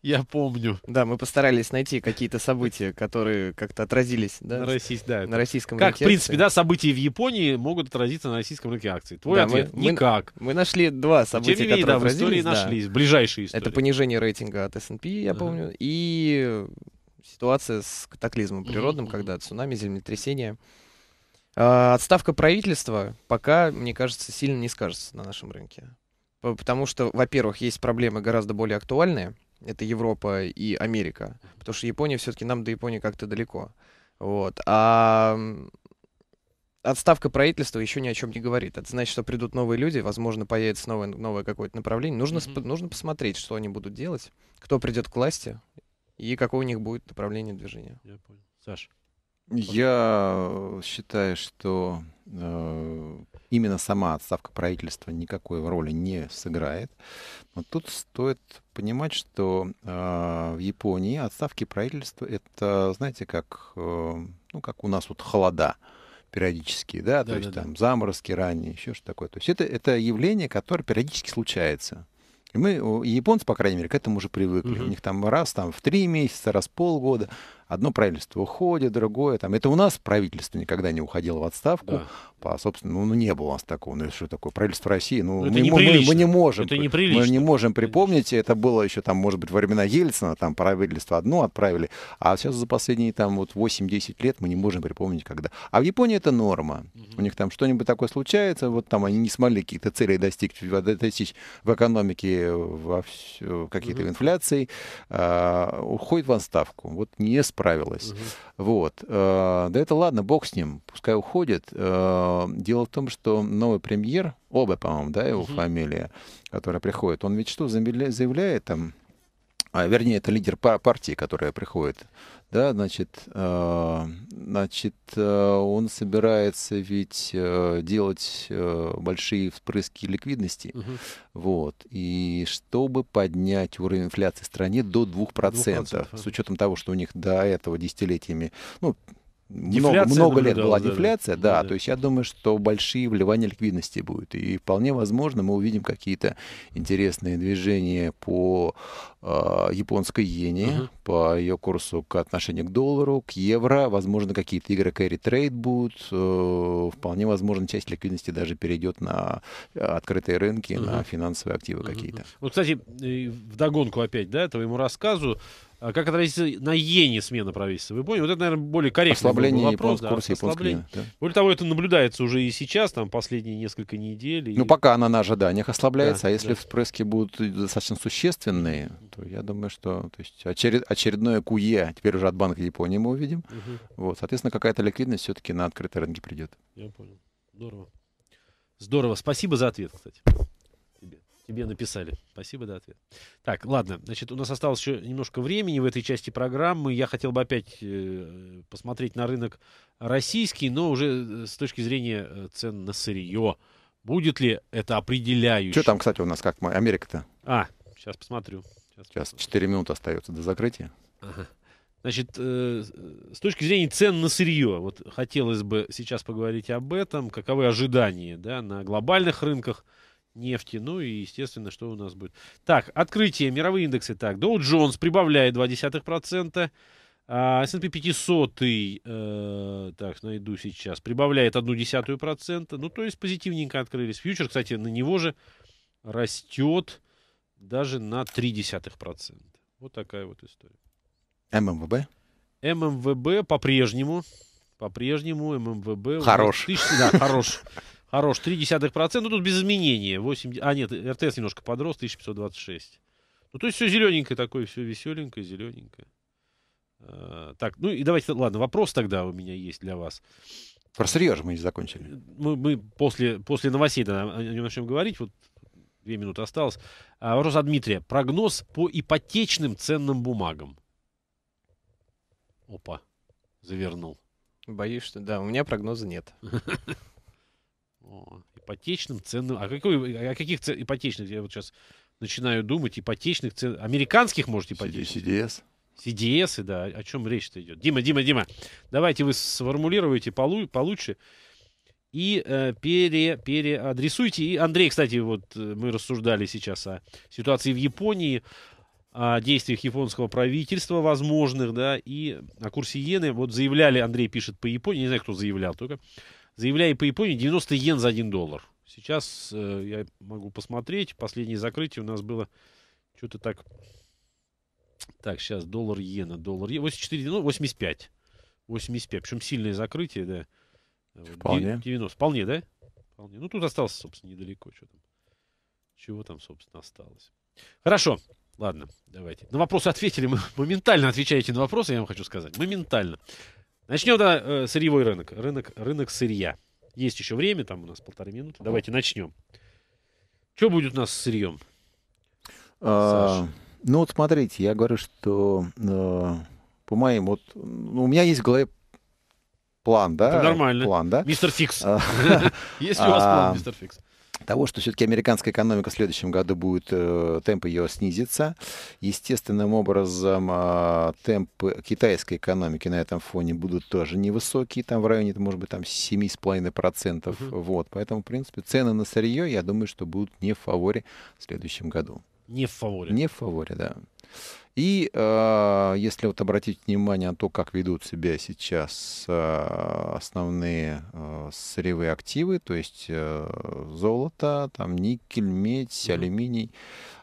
я помню. Да, мы постарались найти какие-то события, которые как-то отразились да, на, россий, да, на российском как, рынке Как, в принципе, акций. да, события в Японии могут отразиться на российском рынке акций. Твой да, ответ? Мы, Никак. Мы, мы нашли два события, Тем не менее, которые да, отразились. да. нашлись, ближайшие истории. Это понижение рейтинга от S&P, я ага. помню, и ситуация с катаклизмом природным, mm-hmm. когда цунами, землетрясение. А, отставка правительства пока, мне кажется, сильно не скажется на нашем рынке. Потому что, во-первых, есть проблемы гораздо более актуальные. Это Европа и Америка. Потому что Япония все-таки нам до Японии как-то далеко. Вот. А отставка правительства еще ни о чем не говорит. Это значит, что придут новые люди, возможно, появится новое, новое какое-то направление. Нужно, mm-hmm. нужно посмотреть, что они будут делать, кто придет к власти и какое у них будет направление движения. Я понял. Саша. Я э, считаю, что э, именно сама отставка правительства никакой роли не сыграет. Но тут стоит понимать, что э, в Японии отставки правительства это, знаете, как, э, ну, как у нас вот холода периодические, да, да то да, есть да. там заморозки ранние, еще что такое. То есть это, это явление, которое периодически случается. И мы, японцы, по крайней мере, к этому уже привыкли. Угу. У них там раз там в три месяца, раз в полгода одно правительство уходит, другое там. Это у нас правительство никогда не уходило в отставку. Да. По, собственно, ну, ну не было у нас такого. Ну что такое? Правительство России, ну, ну мы, мы, мы, мы не можем. Это неприлично. Мы не можем припомнить. Это было еще там, может быть, во времена Ельцина, там правительство одно отправили. А сейчас за последние там вот 8-10 лет мы не можем припомнить, когда. А в Японии это норма. Угу. У них там что-нибудь такое случается, вот там они не смогли какие-то цели достичь, достичь в экономике, во все, какие-то угу. инфляции, э, а, уходит в отставку. Вот не справилась. Угу. Вот. Э, да это ладно, бог с ним, пускай уходит. Э, дело в том, что новый премьер, оба, по-моему, да, его угу. фамилия, которая приходит, он ведь что заявляет там, а, вернее, это лидер партии, которая приходит да, значит, а, значит, а, он собирается ведь э, делать э, большие впрыски ликвидности, угу. вот, и чтобы поднять уровень инфляции в стране до 2%, 2% с учетом того, что у них до этого десятилетиями, ну, много, много лет была дефляция, да, да, да. То есть я думаю, что большие вливания ликвидности будут. И вполне возможно, мы увидим какие-то интересные движения по э, японской иене, Uh-huh. по ее курсу к отношению к доллару, к евро. Возможно, какие-то игры carry трейд будут. Э, вполне возможно, часть ликвидности даже перейдет на э, открытые рынки, Uh-huh. на финансовые активы Uh-huh. какие-то. Вот, кстати, в догонку опять, да, твоему рассказу а как отразится на иене смена правительства? Вы поняли? Вот это, наверное, более корректный ослабление был вопрос. Япон, да, курса ослабление. Да. Более того, это наблюдается уже и сейчас, там, последние несколько недель. И... Ну, пока она на ожиданиях ослабляется, да, а если да. всплески будут достаточно существенные, то я думаю, что то есть очеред, очередное КУЕ теперь уже от Банка Японии мы увидим. Угу. Вот, соответственно, какая-то ликвидность все-таки на открытые рынки придет. Я понял. Здорово. Здорово. Спасибо за ответ, кстати. Тебе написали. Спасибо за ответ. Так, ладно. Значит, у нас осталось еще немножко времени в этой части программы. Я хотел бы опять э, посмотреть на рынок российский, но уже э, с точки зрения э, цен на сырье. Будет ли это определяющим? Что там, кстати, у нас как? Америка-то? А, сейчас посмотрю. Сейчас, сейчас 4 минуты остается до закрытия. Ага. Значит, э, с точки зрения цен на сырье, вот хотелось бы сейчас поговорить об этом. Каковы ожидания да, на глобальных рынках? нефти. Ну и, естественно, что у нас будет. Так, открытие, мировые индексы. Так, Dow Jones прибавляет 0,2%. А S&P 500, э, так, найду ну, сейчас, прибавляет 0,1%. Ну, то есть позитивненько открылись. Фьючер, кстати, на него же растет даже на 0,3%. Вот такая вот история. ММВБ? ММВБ по-прежнему. По-прежнему ММВБ... Хорош. Тысяч, да, хорош. Хорош, 0,3%. Ну, тут без изменения. 8... А, нет, РТС немножко подрос, 1526. Ну, то есть все зелененькое такое, все веселенькое, зелененькое. А, так, ну и давайте, ладно, вопрос тогда у меня есть для вас. Про сырье же мы не закончили. Мы, мы после, после новостей да, о нем начнем говорить. Вот две минуты осталось. А, вопрос от Дмитрия. Прогноз по ипотечным ценным бумагам. Опа, завернул. Боюсь, что да, у меня прогноза нет. О, ипотечным ценным. А какой, о а каких цен, ипотечных? Я вот сейчас начинаю думать. Ипотечных цен. Американских, может, ипотечных? CDS. CDS, да. О чем речь-то идет? Дима, Дима, Дима, давайте вы сформулируете полу, получше и э, пере, переадресуйте. И Андрей, кстати, вот э, мы рассуждали сейчас о ситуации в Японии, о действиях японского правительства возможных, да, и о курсе иены. Вот заявляли, Андрей пишет по Японии, не знаю, кто заявлял только, заявляя по Японии 90 йен за 1 доллар. Сейчас э, я могу посмотреть. Последнее закрытие у нас было что-то так... Так, сейчас доллар иена, доллар иена. 84, ну, 85. 85. Причем сильное закрытие, да. Вполне. 90. Вполне, да? Вполне. Ну, тут осталось, собственно, недалеко. Что там? Чего там, собственно, осталось? Хорошо. Ладно, давайте. На вопросы ответили. Мы моментально отвечаете на вопросы, я вам хочу сказать. Моментально. Начнем да, э, сырьевой рынок. рынок. Рынок сырья. Есть еще время, там у нас полторы минуты. Давайте начнем. Что будет у нас с сырьем? А, ну вот смотрите, я говорю, что э, по моим вот ну, у меня есть в голове план, да? Это нормально. План, да? Мистер Фикс. А, есть у вас план, а, мистер Фикс? того, что все-таки американская экономика в следующем году будет, э, темп ее снизится. Естественным образом э, темпы китайской экономики на этом фоне будут тоже невысокие, там в районе, может быть, там 7,5%. процентов. Угу. Вот, поэтому, в принципе, цены на сырье, я думаю, что будут не в фаворе в следующем году. Не в фаворе. Не в фаворе, да. И э, если вот обратить внимание на то, как ведут себя сейчас э, основные э, сырьевые активы, то есть э, золото, там никель, медь, mm-hmm. алюминий,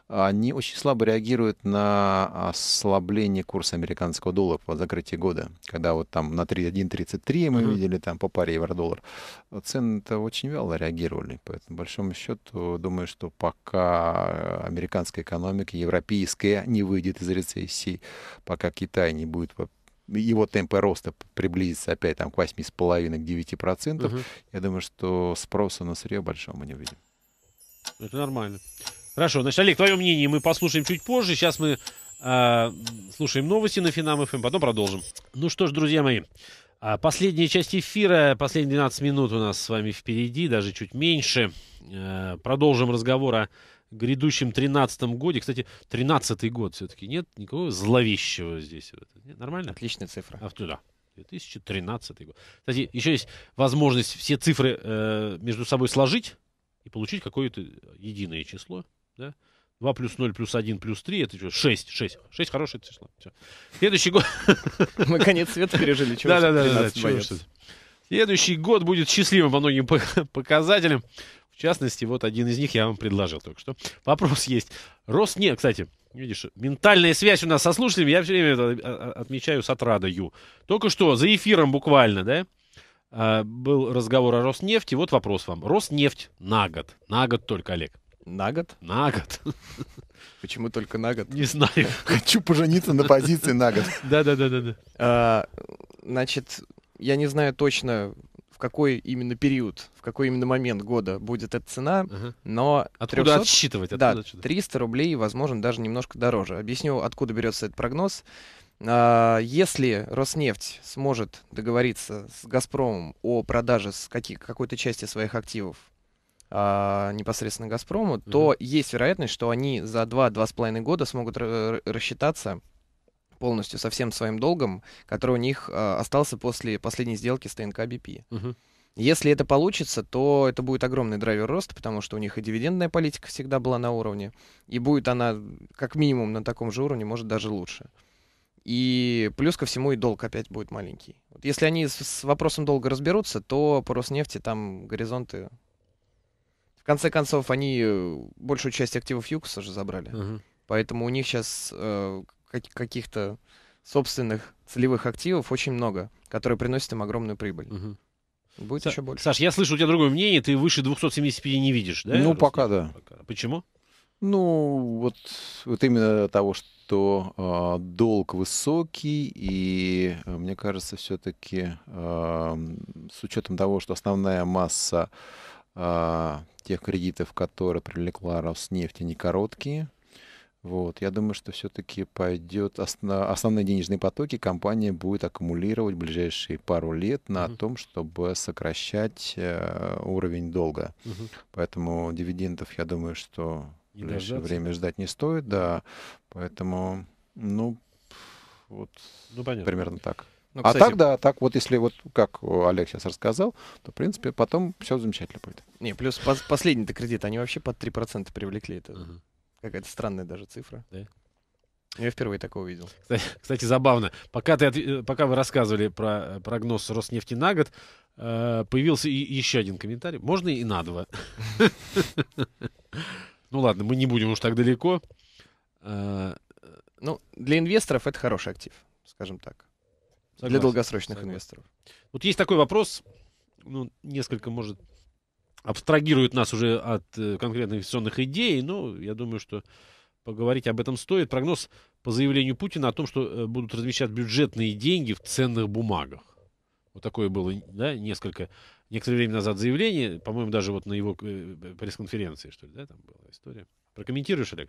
они очень слабо реагируют на ослабление курса американского доллара по закрытии года, когда вот там на 1.33 мы mm-hmm. видели там по паре евро-доллар. Цены-то очень вяло реагировали, поэтому, большому счету, думаю, что пока э, американская экономика, европейская, не выйдет из рецессии, пока Китай не будет его темпы роста приблизится опять там к 8,5-9%, к 9%, угу. я думаю, что спроса на сырье большого мы не увидим. Это нормально. Хорошо, значит, Олег, твое мнение мы послушаем чуть позже. Сейчас мы э, слушаем новости на Финам ФМ, эм, потом продолжим. Ну что ж, друзья мои, а, последняя часть эфира, последние 12 минут у нас с вами впереди, даже чуть меньше. Э, продолжим разговор о грядущем 13-м годе. Кстати, 13-й год все-таки нет никакого зловещего здесь. Нет, нормально? Отличная цифра. А, да. 2013 год. Кстати, еще есть возможность все цифры э, между собой сложить и получить какое-то единое число. Да? 2 плюс 0 плюс 1 плюс 3, это что, 6, 6. 6 хорошее число. Все. Следующий год... Наконец свет пережили, чего Да-да-да, Следующий год будет счастливым по многим показателям. В частности, вот один из них я вам предложил только что. Вопрос есть. Рост... Нет, кстати, видишь, ментальная связь у нас со слушателями, я все время это отмечаю с отрадою. Только что за эфиром буквально, да, а, был разговор о Роснефти. Вот вопрос вам. Роснефть на год. На год только, Олег. На год? На год. Почему только на год? Не знаю. Хочу пожениться на позиции на год. Да-да-да-да. да а, Значит, я не знаю точно, в какой именно период, в какой именно момент года будет эта цена, но... Откуда отсчитывать? Откуда да, 300 рублей, возможно, даже немножко дороже. Объясню, откуда берется этот прогноз. А, если Роснефть сможет договориться с «Газпромом» о продаже с какой-то части своих активов а, непосредственно Газпрому, угу. то есть вероятность, что они за 2-2,5 года смогут рассчитаться полностью со всем своим долгом, который у них а, остался после последней сделки с ТНК БП. Угу. Если это получится, то это будет огромный драйвер роста, потому что у них и дивидендная политика всегда была на уровне, и будет она как минимум на таком же уровне, может даже лучше. И плюс ко всему и долг опять будет маленький. если они с, с вопросом долга разберутся, то по Роснефти там горизонты конце концов, они э, большую часть активов Юкоса же забрали. Угу. Поэтому у них сейчас э, каких-то собственных целевых активов очень много, которые приносят им огромную прибыль. Угу. Будет Са- еще больше. Саш, я слышу у тебя другое мнение, ты выше 275 не видишь, да? Ну, пока да. Пока. Почему? Ну, вот, вот именно того, что э, долг высокий, и э, мне кажется, все-таки э, с учетом того, что основная масса а, тех кредитов, которые привлекла Роснефть, они короткие. Вот. Я думаю, что все-таки пойдет основ... основные денежные потоки компания будет аккумулировать в ближайшие пару лет на uh-huh. том, чтобы сокращать э, уровень долга. Uh-huh. Поэтому дивидендов, я думаю, что в ближайшее время ждать не стоит, да. Поэтому, ну, вот ну, примерно так. Ну, а кстати... А так, да, так вот, если вот как Олег сейчас рассказал, то, в принципе, потом все замечательно будет. Не, плюс по- последний-то кредит, они вообще под 3% привлекли. Это угу. какая-то странная даже цифра. Да? Я впервые такое увидел. Кстати, кстати забавно. Пока, ты, пока вы рассказывали про э, прогноз Роснефти на год, э, появился и, еще один комментарий. Можно и на два. Ну ладно, мы не будем уж так далеко. Э, ну, для инвесторов это хороший актив, скажем так. Согласен, для долгосрочных согласен. инвесторов. Вот есть такой вопрос, ну, несколько, может, абстрагирует нас уже от э, конкретных инвестиционных идей, но я думаю, что поговорить об этом стоит. Прогноз по заявлению Путина о том, что э, будут размещать бюджетные деньги в ценных бумагах. Вот такое было, да, несколько, некоторое время назад заявление, по-моему, даже вот на его э, э, пресс-конференции, что ли, да, там была история. Прокомментируешь, Олег?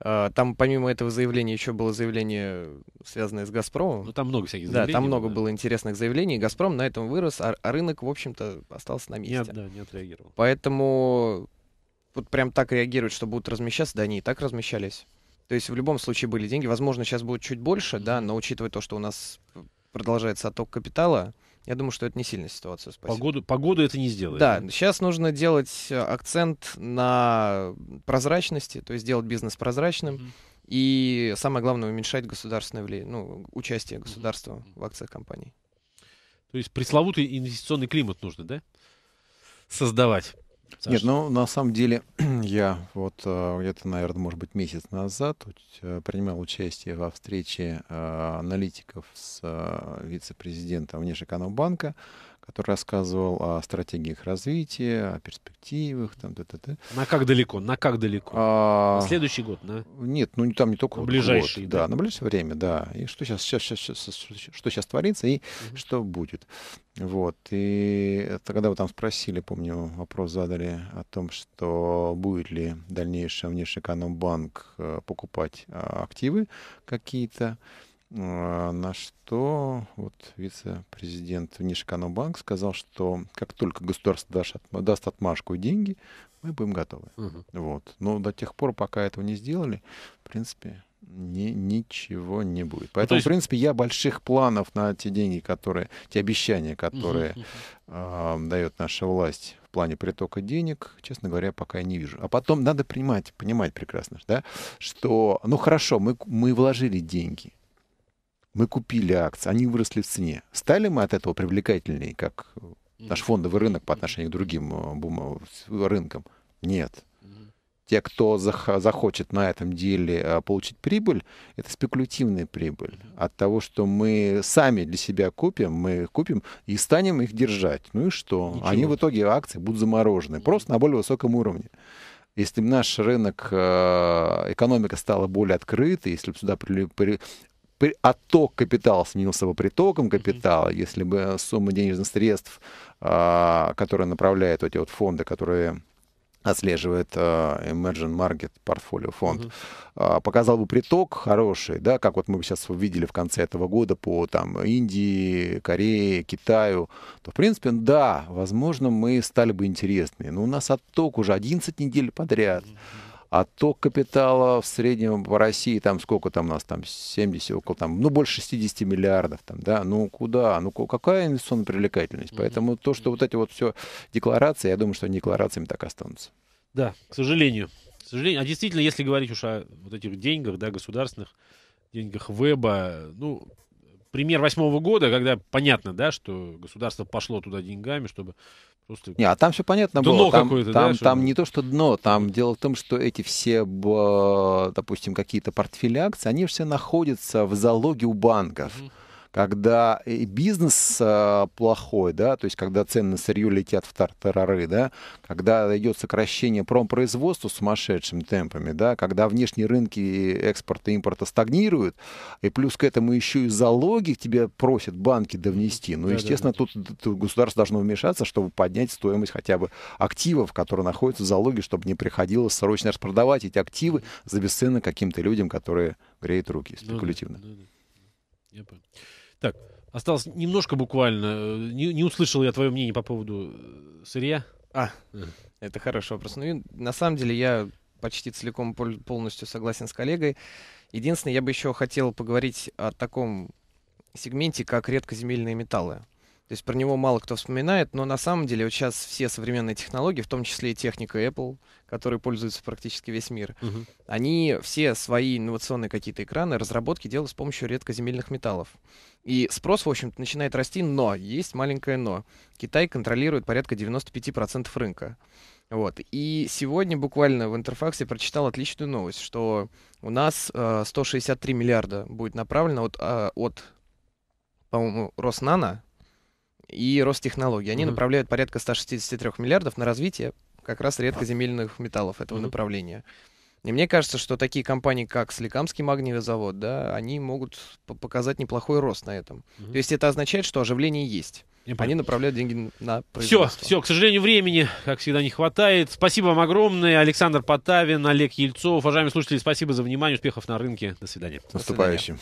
А, там помимо этого заявления еще было заявление, связанное с «Газпромом». Ну, там много всяких заявлений. Да, там много да. было интересных заявлений. «Газпром» на этом вырос, а, а рынок, в общем-то, остался на месте. Нет, да, не отреагировал. Поэтому вот прям так реагируют, что будут размещаться, да они и так размещались. То есть в любом случае были деньги. Возможно, сейчас будет чуть больше, да, но учитывая то, что у нас продолжается отток капитала, я думаю, что это не сильно ситуацию спасет. Погоду, погоду это не сделает. Да, сейчас нужно делать э, акцент на прозрачности, то есть делать бизнес прозрачным. Mm-hmm. И самое главное, уменьшать государственное влияние, ну, участие государства mm-hmm. в акциях компаний. То есть пресловутый инвестиционный климат нужно, да? Создавать. Саша? Нет, ну на самом деле я вот э, где-то, наверное, может быть, месяц назад э, принимал участие во встрече э, аналитиков с вице-президентом Внешэкономбанка, который рассказывал о стратегиях развития, о перспективах. Там, т -т -т. На как далеко? На как далеко? А... На следующий год, да? Нет, ну там не только на вот ближайший, год, да? да, на ближайшее время, да. И что сейчас, сейчас, сейчас, что сейчас творится и угу. что будет. Вот. И тогда вы там спросили, помню, вопрос задали о том, что будет ли в дальнейшем Внешэкономбанк э, покупать а, активы какие-то. А, на что вот вице-президент Внешэкономбанк сказал, что как только государство даст отмашку и деньги, мы будем готовы. Угу. Вот. Но до тех пор, пока этого не сделали, в принципе, ни, ничего не будет. Ну, Поэтому, есть... в принципе, я больших планов на те деньги, которые, те обещания, которые угу. Э, дает наша власть в плане притока денег, честно говоря, пока я не вижу. А потом надо понимать, понимать прекрасно, да, что, ну хорошо, мы, мы вложили деньги, мы купили акции, они выросли в цене. Стали мы от этого привлекательнее, как э, наш фондовый рынок по отношению к другим э, бум... рынкам? Нет. Те, кто захочет на этом деле э, получить прибыль, это спекулятивная прибыль. От того, что мы сами для себя купим, мы купим и станем их держать. Ну и что? Ничего. Они в итоге акции будут заморожены, просто на более высоком уровне. Если наш рынок, экономика стала более открытой, если бы сюда отток а капитала сменился бы притоком капитала, если бы сумма денежных средств, а, которые направляют эти вот фонды, которые отслеживает а, Emerging Market портфолио фонд, Mm-hmm. показал бы приток хороший, да, как вот мы сейчас увидели в конце этого года по там Индии, Корее, Китаю, то, в принципе, да, возможно, мы стали бы интересны. Но у нас отток уже 11 недель подряд. Mm-hmm отток капитала в среднем по России, там сколько там у нас, там 70, около там, ну больше 60 миллиардов, там, да, ну куда, ну какая инвестиционная привлекательность, поэтому то, что вот эти вот все декларации, я думаю, что они декларациями так останутся. Да, к сожалению, к сожалению, а действительно, если говорить уж о вот этих деньгах, да, государственных, деньгах веба, ну, пример восьмого года, когда понятно, да, что государство пошло туда деньгами, чтобы Просто... Не, а там все понятно дно было. Там, там, да, там не то, что дно, там дело в том, что эти все, допустим, какие-то портфели акций, они все находятся в залоге у банков. Mm-hmm когда и бизнес э, плохой, да, то есть когда цены на сырье летят в тартарары, да, когда идет сокращение промпроизводства сумасшедшими темпами, да, когда внешние рынки экспорта и импорта стагнируют, и плюс к этому еще и залоги тебе просят банки довнести, ну, да, естественно, да, да. Тут, тут государство должно вмешаться, чтобы поднять стоимость хотя бы активов, которые находятся в залоге, чтобы не приходилось срочно распродавать эти активы за бесценок каким-то людям, которые греют руки спекулятивно. Да, да, да. Я понял. Так, осталось немножко буквально. Не, не услышал я твое мнение по поводу э, сырья. А, это хороший вопрос. Ну, на самом деле я почти целиком полностью согласен с коллегой. Единственное, я бы еще хотел поговорить о таком сегменте, как редкоземельные металлы. То есть про него мало кто вспоминает, но на самом деле вот сейчас все современные технологии, в том числе и техника Apple, которой пользуется практически весь мир, Uh -huh. они все свои инновационные какие-то экраны, разработки делают с помощью редкоземельных металлов. И спрос, в общем-то, начинает расти, но есть маленькое но. Китай контролирует порядка 95% рынка. Вот. И сегодня буквально в Интерфаксе прочитал отличную новость, что у нас э, 163 миллиарда будет направлено от, э, от по-моему, Роснана и Ростехнологии. Они mm-hmm. направляют порядка 163 миллиардов на развитие как раз редкоземельных металлов этого mm-hmm. направления. И мне кажется, что такие компании, как Сликамский магниевый завод, да, они могут показать неплохой рост на этом. Mm-hmm. То есть это означает, что оживление есть. Я они понял. направляют деньги на производство. Все, все, к сожалению, времени, как всегда, не хватает. Спасибо вам огромное, Александр Потавин, Олег Ельцов. Уважаемые слушатели, спасибо за внимание, успехов на рынке. До свидания. Наступающим.